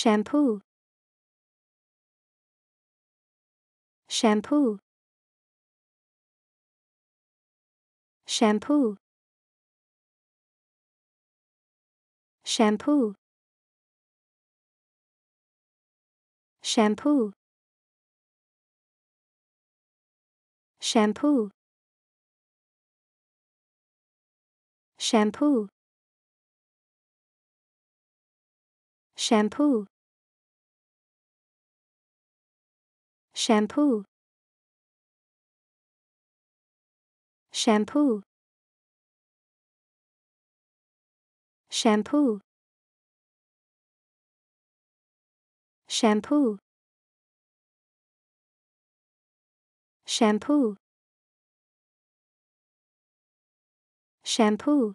shampoo shampoo shampoo shampoo shampoo shampoo shampoo shampoo shampoo shampoo shampoo shampoo shampoo shampoo